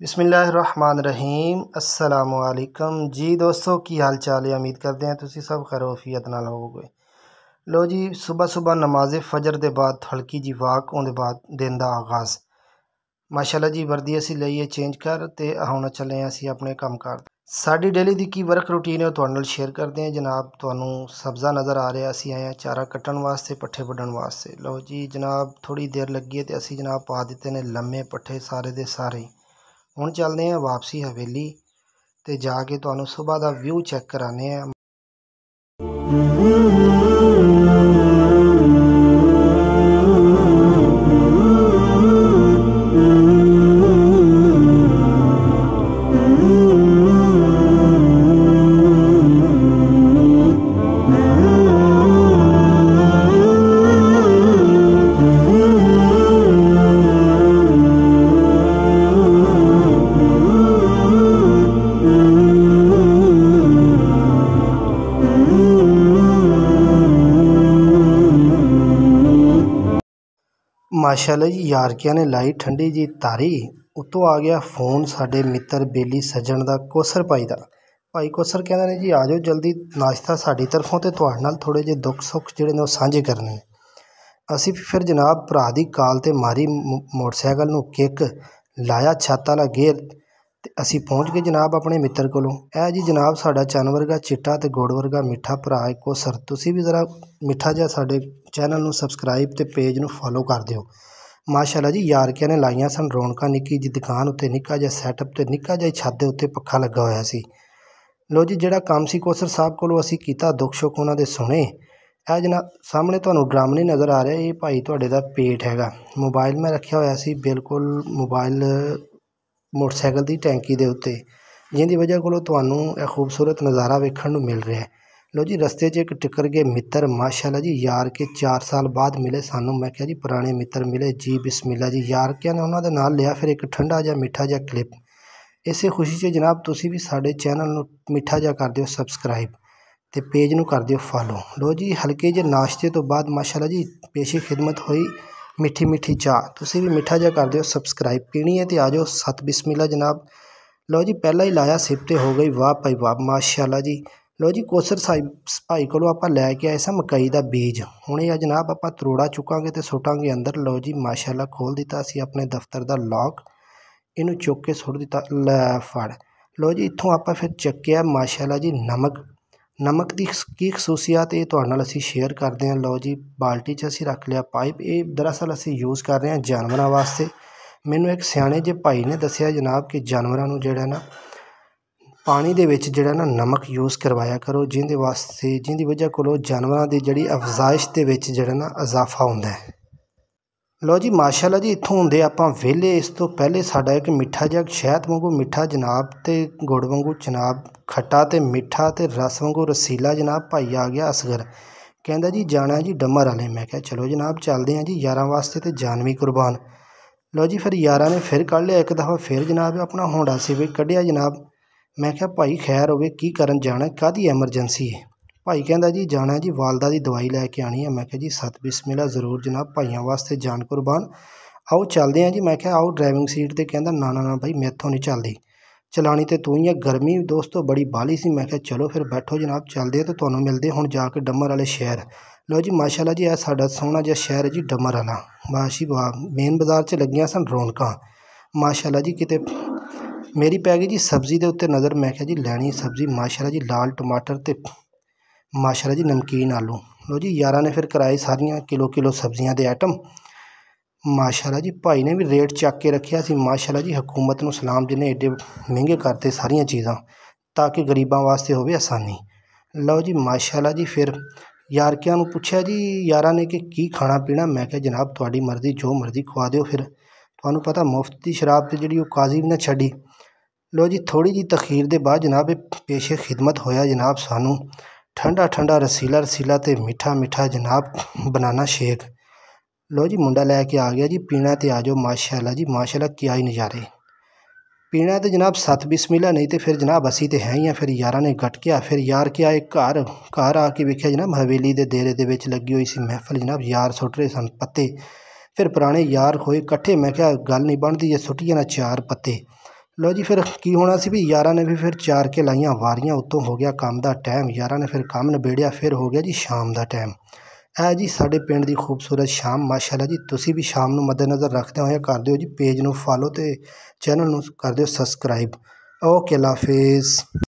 ਬਿਸਮਿਲ੍ਲਾਹਿਰਰਹਿਮਾਨਿਰਰਹੀਮ ਅਸਲਾਮ ਵਾਲੇਕਮ ਜੀ ਦੋਸਤੋ ਕੀ ਹਾਲ ਚਾਲ ਹੈ ਉਮੀਦ ਕਰਦੇ ਹਾਂ ਤੁਸੀਂ ਸਭ ਖੈਰੋਫੀਅਤ ਨਾਲ ਹੋਵੋਗੇ ਲੋ ਜੀ ਸਵੇਰ ਸਵੇਰ ਨਮਾਜ਼ ਫਜਰ ਦੇ ਬਾਅਦ ਹਲਕੀ ਜੀ ਵਾਕ ਉਹਦੇ ਬਾਅਦ ਦਿਨ ਦਾ ਆਗਾਜ਼ ਮਾਸ਼ਾਅੱਲਾ ਜੀ ਵਰਦੀ ਅਸੀਂ ਲਈਏ ਚੇਂਜ ਕਰ ਤੇ ਹੁਣ ਚੱਲੇ ਅਸੀਂ ਆਪਣੇ ਕੰਮ ਕਰ ਸਾਡੀ ਡੇਲੀ ਦੀ ਕੀ ਵਰਕ ਰੂਟੀਨ ਹੈ ਤੁਹਾਡੇ ਨਾਲ ਸ਼ੇਅਰ ਕਰਦੇ ਹਾਂ ਜਨਾਬ ਤੁਹਾਨੂੰ ਸਬਜ਼ਾ ਨਜ਼ਰ ਆ ਰਿਹਾ ਅਸੀਂ ਆਏ ਆ ਚਾਰਾ ਕੱਟਣ ਵਾਸਤੇ ਪੱਠੇ ਵੱਢਣ ਵਾਸਤੇ ਲੋ ਜੀ ਜਨਾਬ ਥੋੜੀ ਦੇਰ ਲੱਗੀ ਹੈ ਤੇ ਅਸੀਂ ਜਨਾਬ ਪਾ ਦਿੱਤੇ ਨੇ ਲੰਮੇ ਪੱਠੇ ਸਾਰੇ ਦੇ ਸਾਰੇ ਹੁਣ ਚੱਲਦੇ ਆਂ ਵਾਪਸੀ ਹਵੇਲੀ ਤੇ ਜਾ ਕੇ ਤੁਹਾਨੂੰ ਸਵੇਰ ਦਾ ਵਿਊ ਚੈੱਕ ਕਰਾਣੇ ਆ ਮਾਸ਼ਾਅੱਲਾ ਜੀ ਯਾਰਕਿਆਂ ਨੇ ਲਾਈ ਠੰਡੀ ਜੀ ਤਾਰੀ ਉਤੋਂ ਆ ਗਿਆ ਫੋਨ ਸਾਡੇ ਮਿੱਤਰ ਬੇਲੀ ਸਜਣ ਦਾ ਕੋਸਰ ਭਾਈ ਦਾ ਭਾਈ ਕੋਸਰ ਕਹਿੰਦਾ ਨੇ ਜੀ ਆ ਜਾਓ ਜਲਦੀ ਨਾਸ਼ਤਾ ਸਾਡੀ ਤਰਫੋਂ ਤੇ ਤੁਹਾਡੇ ਨਾਲ ਥੋੜੇ ਜੇ ਦੁੱਖ ਸੁੱਖ ਜਿਹੜੇ ਨੇ ਉਹ ਸਾਂਝੇ ਕਰਨੇ ਨੇ ਅਸੀਂ ਫਿਰ ਜਨਾਬ ਭਰਾ ਦੀ ਕਾਲ ਤੇ ਮਾਰੀ ਮੋਟਰਸਾਈਕਲ ਨੂੰ ਕਿੱਕ ਲਾਇਆ ਛਾਤਾ ਲਾ ਗੇਰ ਤੇ ਅਸੀਂ ਪਹੁੰਚ ਗਏ ਜਨਾਬ ਆਪਣੇ ਮਿੱਤਰ ਕੋਲੋਂ ਇਹ ਜੀ ਜਨਾਬ ਸਾਡਾ ਚੰਨ ਵਰਗਾ ਚਿੱਟਾ ਤੇ ਗੋੜ ਵਰਗਾ ਮਿੱਠਾ ਭਰਾ ਇੱਕੋ ਸਰ ਤੁਸੀਂ ਵੀ ਜ਼ਰਾ ਮਿੱਠਾ ਜਿਹਾ ਸਾਡੇ ਚੈਨਲ ਨੂੰ ਸਬਸਕ੍ਰਾਈਬ ਤੇ ਪੇਜ ਨੂੰ ਫੋਲੋ ਕਰ ਦਿਓ ਮਾਸ਼ਾਅੱਲਾ ਜੀ ਯਾਰਕਿਆਂ ਨੇ ਲਾਈਆਂ ਸਨ ਰੌਣਕਾਂ ਨਿੱਕੀ ਜੀ ਦੁਕਾਨ ਉੱਤੇ ਨਿੱਕਾ ਜਿਹਾ ਸੈਟਅਪ ਤੇ ਨਿੱਕਾ ਜਿਹਾ ਛੱਤ ਦੇ ਉੱਤੇ ਪੱਖਾ ਲੱਗਾ ਹੋਇਆ ਸੀ ਲੋ ਜੀ ਜਿਹੜਾ ਕੰਮ ਸੀ ਕੋਸਰ ਸਾਹਿਬ ਕੋਲੋਂ ਅਸੀਂ ਕੀਤਾ ਦੁੱਖ ਸ਼ੋਕ ਉਹਨਾਂ ਦੇ ਸੁਣੇ ਇਹ ਜਨਾ ਸਾਹਮਣੇ ਤੁਹਾਨੂੰ ਨਹੀਂ ਨਜ਼ਰ ਆ ਰਿਹਾ ਇਹ ਭਾਈ ਤੁਹਾਡੇ ਦਾ ਪੇਟ ਹੈਗਾ ਮੋਬਾਈਲ ਮੈਂ ਰੱਖਿਆ ਹੋਇਆ ਸੀ ਬਿਲਕੁਲ ਮੋਬਾਈਲ ਮੋਟਰਸਾਈਕਲ ਦੀ ਟੈਂਕੀ ਦੇ ਉੱਤੇ ਜਿੰਦੀ ਵਜ੍ਹਾ ਕੋਲੋਂ ਤੁਹਾਨੂੰ ਇਹ ਖੂਬਸੂਰਤ ਨਜ਼ਾਰਾ ਵੇਖਣ ਨੂੰ ਮਿਲ ਰਿਹਾ ਲੋ ਜੀ ਰਸਤੇ 'ਚ ਇੱਕ ਟਿੱਕਰ ਗਏ ਮਿੱਤਰ ਮਾਸ਼ਾਅੱਲਾ ਜੀ ਯਾਰ ਕੇ 4 ਸਾਲ ਬਾਅਦ ਮਿਲੇ ਸਾਨੂੰ ਮੈਂ ਕਿਹਾ ਜੀ ਪੁਰਾਣੇ ਮਿੱਤਰ ਮਿਲੇ ਜੀ ਬਿਸਮਿਲ੍ਲਾ ਜੀ ਯਾਰ ਕੇ ਨੇ ਉਹਨਾਂ ਦੇ ਨਾਲ ਲਿਆ ਫਿਰ ਇੱਕ ਠੰਡਾ ਜਿਹਾ ਮਿੱਠਾ ਜਿਹਾ ਕਲਿੱਪ ਇਸੇ ਖੁਸ਼ੀ 'ਚ ਜਨਾਬ ਤੁਸੀਂ ਵੀ ਸਾਡੇ ਚੈਨਲ ਨੂੰ ਮਿੱਠਾ ਜਿਹਾ ਕਰ ਦਿਓ ਸਬਸਕ੍ਰਾਈਬ ਤੇ ਪੇਜ ਨੂੰ ਕਰ ਦਿਓ ਫਾਲੋ ਲੋ ਜੀ ਹਲਕੇ ਜਿਹੇ ਨਾਸ਼ਤੇ ਤੋਂ ਬਾਅਦ ਮਾਸ਼ਾਅੱਲਾ ਜੀ ਪੇਸ਼ੀ ਖidmat ਹੋਈ ਮਿੱਠੀ ਮਿੱਠੀ ਚਾਹ ਤੁਸੀਂ ਵੀ ਮਿੱਠਾ ਜਿਹਾ ਕਰ ਦਿਓ ਸਬਸਕ੍ਰਾਈਬ ਪੀਣੀ ਹੈ ਤੇ ਆ ਜਾਓ ਸਤ ਬਿਸਮਿਲ੍ਲਾ ਜਨਾਬ ਲਓ ਜੀ ਪਹਿਲਾਂ ਹੀ ਲਾਇਆ ਸਿਪ ਤੇ ਹੋ ਗਈ ਵਾਹ ਭਾਈ ਵਾਹ ਮਾਸ਼ਾਅੱਲਾ ਜੀ ਲੋ ਜੀ ਕੋਸਰ ਸਾਹਿਬ ਭਾਈ ਕੋਲੋਂ ਆਪਾਂ ਲੈ ਕੇ ਆਏ ਸਾਂ ਮਕਈ ਦਾ ਬੀਜ ਹੁਣ ਇਹ ਜਨਾਬ ਆਪਾਂ ਤਰੋੜਾ ਚੁੱਕਾਂਗੇ ਤੇ ਸੁੱਟਾਂਗੇ ਅੰਦਰ ਲੋ ਜੀ ਮਾਸ਼ਾਅੱਲਾ ਖੋਲ ਦਿੱਤਾ ਸੀ ਆਪਣੇ ਦਫ਼ਤਰ ਦਾ ਲੌਕ ਇਹਨੂੰ ਚੁੱਕ ਕੇ ਸੁੱਟ ਦਿੱਤਾ ਲੈ ਫੜ ਲੋ ਜੀ ਇੱਥੋਂ ਆਪਾਂ ਫਿਰ ਚੱਕਿਆ ਮਾਸ਼ਾਅੱਲਾ ਜੀ ਨਮਕ ਨਮਕ ਦੀ ਕੀ ਖਸੂਸੀਅਤ ਇਹ ਤੁਹਾਡੇ ਨਾਲ ਅਸੀਂ ਸ਼ੇਅਰ ਕਰਦੇ ਹਾਂ ਲਓ ਜੀ ਬਾਲਟੀ 'ਚ ਅਸੀਂ ਰੱਖ ਲਿਆ ਪਾਈਪ ਇਹ ਦਰਅਸਲ ਅਸੀਂ ਯੂਜ਼ ਕਰ ਰਹੇ ਹਾਂ ਜਾਨਵਰਾਂ ਵਾਸਤੇ ਮੈਨੂੰ ਇੱਕ ਸਿਆਣੇ ਜੇ ਭਾਈ ਨੇ ਦੱਸਿਆ ਜਨਾਬ ਕਿ ਜਾਨਵਰਾਂ ਨੂੰ ਜਿਹੜਾ ਨਾ ਪਾਣੀ ਦੇ ਵਿੱਚ ਜਿਹੜਾ ਨਾ ਨਮਕ ਯੂਜ਼ ਕਰਵਾਇਆ ਕਰੋ ਜਿਹਦੇ ਵਾਸਤੇ ਜਿਹਦੀ ਵਜ੍ਹਾ ਕੋਲੋਂ ਜਾਨਵਰਾਂ ਦੀ ਜਿਹੜੀ ਅਫਜ਼ਾਇਸ਼ ਦੇ ਵਿੱਚ ਜਿਹੜਾ ਨਾ ਇਜ਼ਾਫਾ ਹੁੰਦਾ ਹੈ ਲੋ ਜੀ ਮਾਸ਼ਾਅੱਲਾ ਜੀ ਇੱਥੋਂ ਹੁੰਦੇ ਆਪਾਂ ਵਿਹਲੇ ਇਸ ਤੋਂ ਪਹਿਲੇ ਸਾਡਾ ਇੱਕ ਮਿੱਠਾ ਜਿਹਾ ਸ਼ਹਿਦ ਵਾਂਗੂ ਮਿੱਠਾ ਜਨਾਬ ਤੇ ਗੁੜ ਵਾਂਗੂ ਜਨਾਬ ਖੱਟਾ ਤੇ ਮਿੱਠਾ ਤੇ ਰਸ ਵਾਂਗੂ ਰਸੀਲਾ ਜਨਾਬ ਭਾਈ ਆ ਗਿਆ ਅਸਗਰ ਕਹਿੰਦਾ ਜੀ ਜਾਣਾ ਜੀ ਡੰਮਰ ਵਾਲੇ ਮੈਂ ਕਿਹਾ ਚਲੋ ਜਨਾਬ ਚੱਲਦੇ ਆਂ ਜੀ ਯਾਰਾਂ ਵਾਸਤੇ ਤੇ ਜਾਨ ਵੀ ਕੁਰਬਾਨ ਲੋ ਜੀ ਫਿਰ ਯਾਰਾਂ ਨੇ ਫਿਰ ਕੱਢ ਲਿਆ ਇੱਕ ਦਫਾ ਫਿਰ ਜਨਾਬ ਆਪਣਾ ਹੋਂਡਾ ਸੀ ਵੀ ਕੱਢਿਆ ਜਨਾਬ ਮੈਂ ਕਿਹਾ ਭਾਈ ਖੈਰ ਹੋਵੇ ਕੀ ਕਰਨ ਜਾਣਾ ਕਾਦੀ ਐਮਰਜੈਂਸੀ ਹੈ ਭਾਈ ਕਹਿੰਦਾ ਜੀ ਜਾਣਾ ਜੀ ਵਾਲਦਾ ਦੀ ਦਵਾਈ ਲੈ ਕੇ ਆਣੀ ਹੈ ਮੈਂ ਕਿਹਾ ਜੀ ਸਤ ਬਿਸਮਿਲ੍ਲਾ ਜ਼ਰੂਰ ਜਨਾਬ ਭਾਈਆਂ ਵਾਸਤੇ ਜਾਨ ਕੁਰਬਾਨ ਆਓ ਚੱਲਦੇ ਆ ਜੀ ਮੈਂ ਕਿਹਾ ਆਓ ਡਰਾਈਵਿੰਗ ਸੀਟ ਤੇ ਕਹਿੰਦਾ ਨਾ ਨਾ ਨਾ ਭਾਈ ਮੈਥੋਂ ਨਹੀਂ ਚੱਲਦੀ ਚਲਾਣੀ ਤੇ ਤੂੰ ਹੀ ਆ ਗਰਮੀ ਦੋਸਤੋ ਬੜੀ ਬਾਲੀ ਸੀ ਮੈਂ ਕਿਹਾ ਚਲੋ ਫਿਰ ਬੈਠੋ ਜਨਾਬ ਚੱਲਦੇ ਆ ਤੇ ਤੁਹਾਨੂੰ ਮਿਲਦੇ ਹੁਣ ਜਾ ਕੇ ਡੰਮਰ ਵਾਲੇ ਸ਼ਹਿਰ ਲੋ ਜੀ ਮਾਸ਼ਾਅੱਲਾ ਜੀ ਇਹ ਸਾਡਾ ਸੋਹਣਾ ਜਿਹਾ ਸ਼ਹਿਰ ਹੈ ਜੀ ਡੰਮਰ ਵਾਲਾ ਬਾਸ਼ੀ ਬਾ ਮੇਨ ਬਾਜ਼ਾਰ 'ਚ ਲੱਗੀਆਂ ਸਨ ਰੌਣਕਾਂ ਮਾਸ਼ਾਅੱਲਾ ਜੀ ਕਿਤੇ ਮੇਰੀ ਪੈ ਗਈ ਜੀ ਸਬਜ਼ੀ ਦੇ ਉੱਤੇ ਨਜ਼ਰ ਮੈਂ ਕਿਹਾ ਜੀ ਲੈਣੀ ਸਬਜ਼ੀ ਮਾਸ਼ਾਅੱਲਾ ਜੀ ਲਾਲ ਟਮਾਟਰ ਤੇ ਮਾਸ਼ਰਾ ਜੀ ਨਮਕੀਨ ਆਲੂ ਲੋ ਜੀ ਯਾਰਾਂ ਨੇ ਫਿਰ ਕਰਾਏ ਸਾਰੀਆਂ ਕਿਲੋ ਕਿਲੋ ਸਬਜ਼ੀਆਂ ਦੇ ਆਈਟਮ ਮਾਸ਼ਾਅੱਲਾ ਜੀ ਭਾਈ ਨੇ ਵੀ ਰੇਟ ਚੱਕ ਕੇ ਰੱਖਿਆ ਸੀ ਮਾਸ਼ਾਅੱਲਾ ਜੀ ਹਕੂਮਤ ਨੂੰ ਸਲਾਮ ਜਿਨੇ ਏਡੇ ਮਹਿੰਗੇ ਕਰਤੇ ਸਾਰੀਆਂ ਚੀਜ਼ਾਂ ਤਾਂ ਕਿ ਗਰੀਬਾਂ ਵਾਸਤੇ ਹੋਵੇ ਆਸਾਨੀ ਲਓ ਜੀ ਮਾਸ਼ਾਅੱਲਾ ਜੀ ਫਿਰ ਯਾਰਕਿਆਂ ਨੂੰ ਪੁੱਛਿਆ ਜੀ ਯਾਰਾਂ ਨੇ ਕਿ ਕੀ ਖਾਣਾ ਪੀਣਾ ਮੈਂ ਕਿਹਾ ਜਨਾਬ ਤੁਹਾਡੀ ਮਰਜ਼ੀ ਜੋ ਮਰਜ਼ੀ ਖਵਾ ਦਿਓ ਫਿਰ ਤੁਹਾਨੂੰ ਪਤਾ ਮੁਫਤ ਦੀ ਸ਼ਰਾਬ ਤੇ ਜਿਹੜੀ ਉਹ ਕਾਜ਼ੀ ਵੀ ਨਾ ਛੱਡੀ ਲਓ ਜੀ ਥੋੜੀ ਜੀ ਤਖੀਰ ਦੇ ਬਾਅਦ ਜਨਾਬ ਇਹ ਪੇਸ਼ੇ ਖidmat ਹੋਇਆ ਜਨਾਬ ਸਾਨੂੰ ठंडा ठंडा रसीला रसीला ते मिट्ठा मिट्ठा जनाब बनाना शेक ਲਓ ਜੀ ਮੁੰਡਾ ਲੈ ਕੇ ਆ ਗਿਆ ਜੀ ਪੀਣਾ ਤੇ ਆ ਜਾਓ ਮਾਸ਼ਾਅੱਲਾ ਜੀ ਮਾਸ਼ਾਅੱਲਾ ਕੀ ਆਈ ਨਜ਼ਾਰੇ ਪੀਣਾ ਤੇ ਜਨਾਬ ਸਤ ਬਿਸਮਿਲ੍ਲਾ ਨਹੀਂ ਤੇ ਫਿਰ ਜਨਾਬ ਅਸੀਂ ਤੇ ਹੈ ਹੀ ਆ ਫਿਰ ਯਾਰਾਂ ਨੇ ਗਟਕਿਆ ਫਿਰ ਯਾਰ ਕੇ ਆਏ ਘਰ ਘਰ ਆ ਕੇ ਵੇਖਿਆ ਜਨਾਬ ਹਵੇਲੀ ਦੇ ਦੇਰੇ ਦੇ ਵਿੱਚ ਲੱਗੀ ਹੋਈ ਸੀ ਮਹਿਫਲ ਜਨਾਬ ਯਾਰ ਸੁੱਟ ਰਹੇ ਸਨ ਪੱਤੇ ਫਿਰ ਪੁਰਾਣੇ ਯਾਰ ਹੋਏ ਇਕੱਠੇ ਮੈਂ ਕਿਹਾ ਗੱਲ ਨਹੀਂ ਬਣਦੀ ਜੇ ਸੁੱਟੀਆਂ ਨਾ ਚਾਰ ਪੱਤੇ ਲੋ ਜੀ ਫਿਰ ਕੀ ਹੋਣਾ ਸੀ ਵੀ ਯਾਰਾਂ ਨੇ ਵੀ ਫਿਰ ਚਾਰ ਕੇ ਲਾਈਆਂ ਵਾਰੀਆਂ ਉਤੋਂ ਹੋ ਗਿਆ ਕੰਮ ਦਾ ਟਾਈਮ ਯਾਰਾਂ ਨੇ ਫਿਰ ਕੰਮ ਨਿਬੇੜਿਆ ਫਿਰ ਹੋ ਗਿਆ ਜੀ ਸ਼ਾਮ ਦਾ ਟਾਈਮ ਐ ਜੀ ਸਾਡੇ ਪਿੰਡ ਦੀ ਖੂਬਸੂਰਤ ਸ਼ਾਮ ਮਾਸ਼ਾਅੱਲਾ ਜੀ ਤੁਸੀਂ ਵੀ ਸ਼ਾਮ ਨੂੰ ਮੱਦੇਨਜ਼ਰ ਰੱਖਦੇ ਹੋਏ ਕਰ ਦਿਓ ਜੀ ਪੇਜ ਨੂੰ ਫਾਲੋ ਤੇ ਚੈਨਲ ਨੂੰ ਕਰ ਦਿਓ ਸਬਸਕ੍ਰਾਈਬ ਓਕੇ ਲਾਫੇਸ